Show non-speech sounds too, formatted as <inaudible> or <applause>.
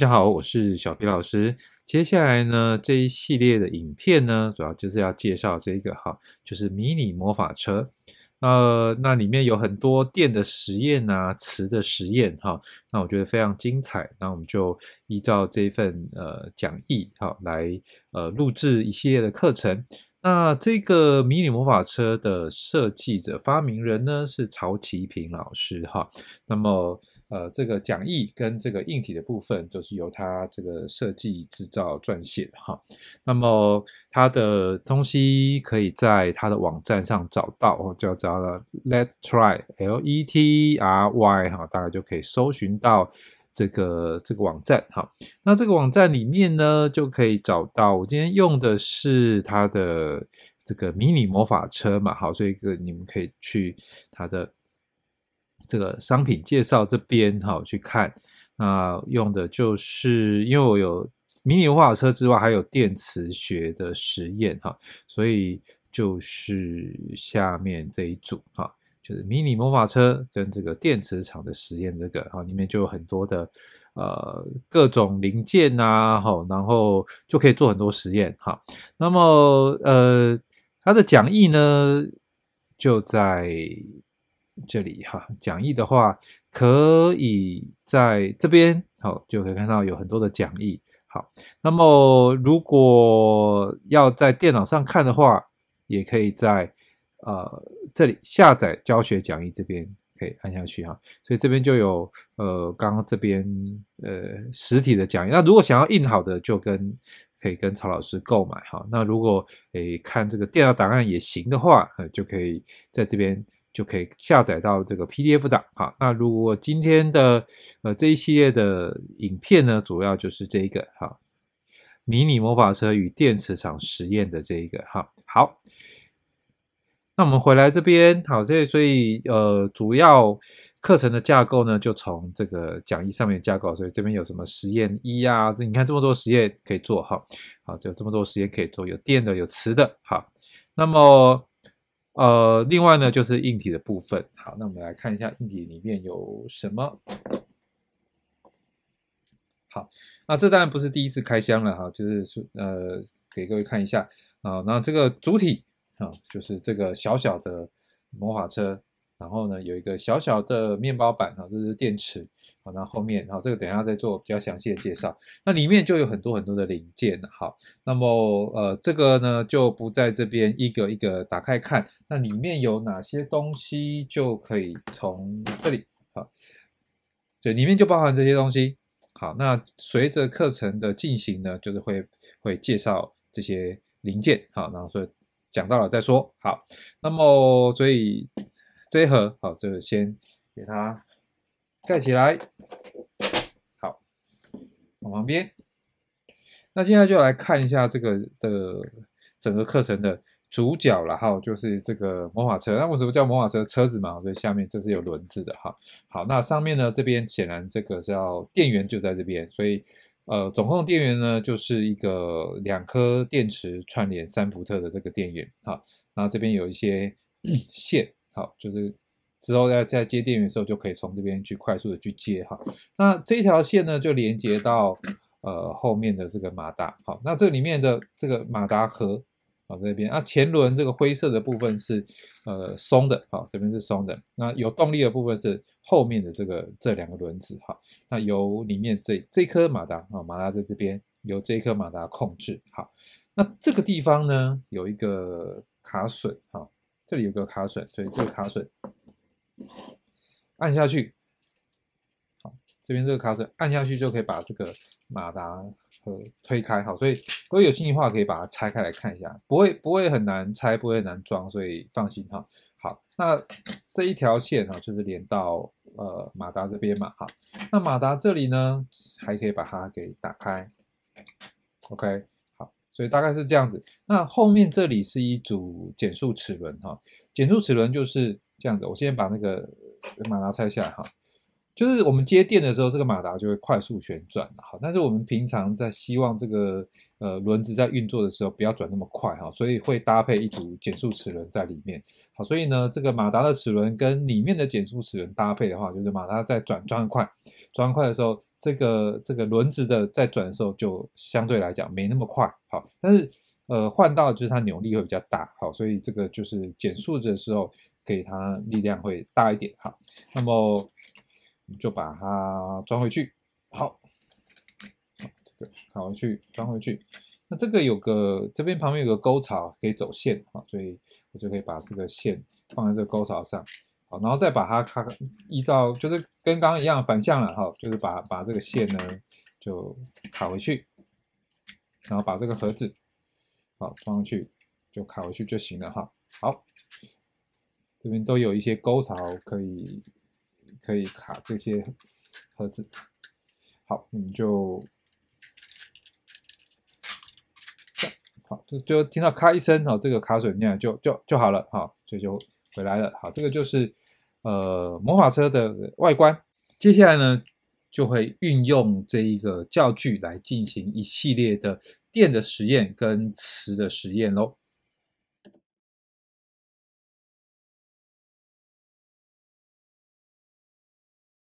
大家好，我是小皮老师。接下来呢，这一系列的影片呢，主要就是要介绍这个哈，就是迷你魔法车。呃，那里面有很多电的实验啊，磁的实验哈，那我觉得非常精彩。那我们就依照这份呃讲义哈，来呃录制一系列的课程。那这个迷你魔法车的设计者、发明人呢是曹奇平老师哈。那么。呃，这个讲义跟这个硬体的部分都是由他这个设计、制造、撰写哈。那么他的东西可以在他的网站上找到，我叫找了 Let Try L E T R Y 哈，大概就可以搜寻到这个这个网站哈。那这个网站里面呢，就可以找到我今天用的是他的这个迷你魔法车嘛，好，所以个你们可以去他的。这个商品介绍这边哈，去看那用的就是因为我有迷你魔法车之外，还有电磁学的实验哈，所以就是下面这一组哈，就是迷你魔法车跟这个电磁场的实验这个哈里面就有很多的呃各种零件啊哈，然后就可以做很多实验哈。那么呃，它的讲义呢就在。这里哈，讲义的话可以在这边好就可以看到有很多的讲义好。那么如果要在电脑上看的话，也可以在呃这里下载教学讲义，这边可以按下去哈。所以这边就有呃刚刚这边呃实体的讲义。那如果想要印好的，就跟可以跟曹老师购买哈。那如果诶看这个电脑档案也行的话，就可以在这边。就可以下载到这个 PDF 的哈。那如果今天的呃这一系列的影片呢，主要就是这一个哈，迷你魔法车与电磁场实验的这一个哈。好，那我们回来这边，好，这所以呃主要课程的架构呢，就从这个讲义上面架构。所以这边有什么实验一啊？你看这么多实验可以做哈，啊，有这么多实验可以做，有电的，有磁的哈。那么。呃，另外呢，就是硬体的部分。好，那我们来看一下硬体里面有什么。好，那这当然不是第一次开箱了哈，就是呃，给各位看一下啊。那这个主体啊，就是这个小小的魔法车。然后呢，有一个小小的面包板啊，这是电池啊，那后面啊，这个等一下再做比较详细的介绍。那里面就有很多很多的零件，好，那么呃，这个呢就不在这边一个一个打开看，那里面有哪些东西就可以从这里好，对，里面就包含这些东西。好，那随着课程的进行呢，就是会会介绍这些零件好，然后所以讲到了再说。好，那么所以。这一盒好，就先给它盖起来。好，往旁边。那现在就来看一下这个的整个课程的主角了哈，就是这个魔法车。那为什么叫魔法车？车子嘛，以下面这是有轮子的哈。好，那上面呢？这边显然这个是要电源就在这边，所以呃，总共电源呢就是一个两颗电池串联三伏特的这个电源哈。那这边有一些 <coughs> 线。就是之后在在接电源的时候，就可以从这边去快速的去接哈。那这一条线呢，就连接到呃后面的这个马达。好，那这里面的这个马达盒好，这边啊，前轮这个灰色的部分是呃松的，好，这边是松的。那有动力的部分是后面的这个这两个轮子哈。那由里面这这颗马达啊，马达在这边由这颗马达控制。好，那这个地方呢有一个卡榫哈。这里有个卡榫，所以这个卡榫按下去，好，这边这个卡损按下去就可以把这个马达和推开，好，所以如果有兴趣的话，可以把它拆开来看一下，不会不会很难拆，不会难装，所以放心哈。好，那这一条线哈就是连到呃马达这边嘛，好，那马达这里呢还可以把它给打开，OK。所以大概是这样子，那后面这里是一组减速齿轮哈，减速齿轮就是这样子，我先把那个马达拆下来哈。就是我们接电的时候，这个马达就会快速旋转，好，但是我们平常在希望这个呃轮子在运作的时候不要转那么快哈，所以会搭配一组减速齿轮在里面，好，所以呢，这个马达的齿轮跟里面的减速齿轮搭配的话，就是马达在转转快转快的时候，这个这个轮子的在转的时候就相对来讲没那么快，好，但是呃换到就是它扭力会比较大，好，所以这个就是减速的时候给它力量会大一点哈，那么。就把它装回去，好，这个卡回去，装回去。那这个有个这边旁边有个沟槽可以走线哈，所以我就可以把这个线放在这个沟槽上，好，然后再把它卡，依照就是跟刚刚一样反向了哈，就是把把这个线呢就卡回去，然后把这个盒子好装上去就卡回去就行了哈。好，这边都有一些沟槽可以。可以卡这些盒子，好，我们就这样，好，就就听到咔一声哦，这个卡水捏就就就好了好，这就回来了。好，这个就是呃魔法车的外观。接下来呢，就会运用这一个教具来进行一系列的电的实验跟磁的实验喽。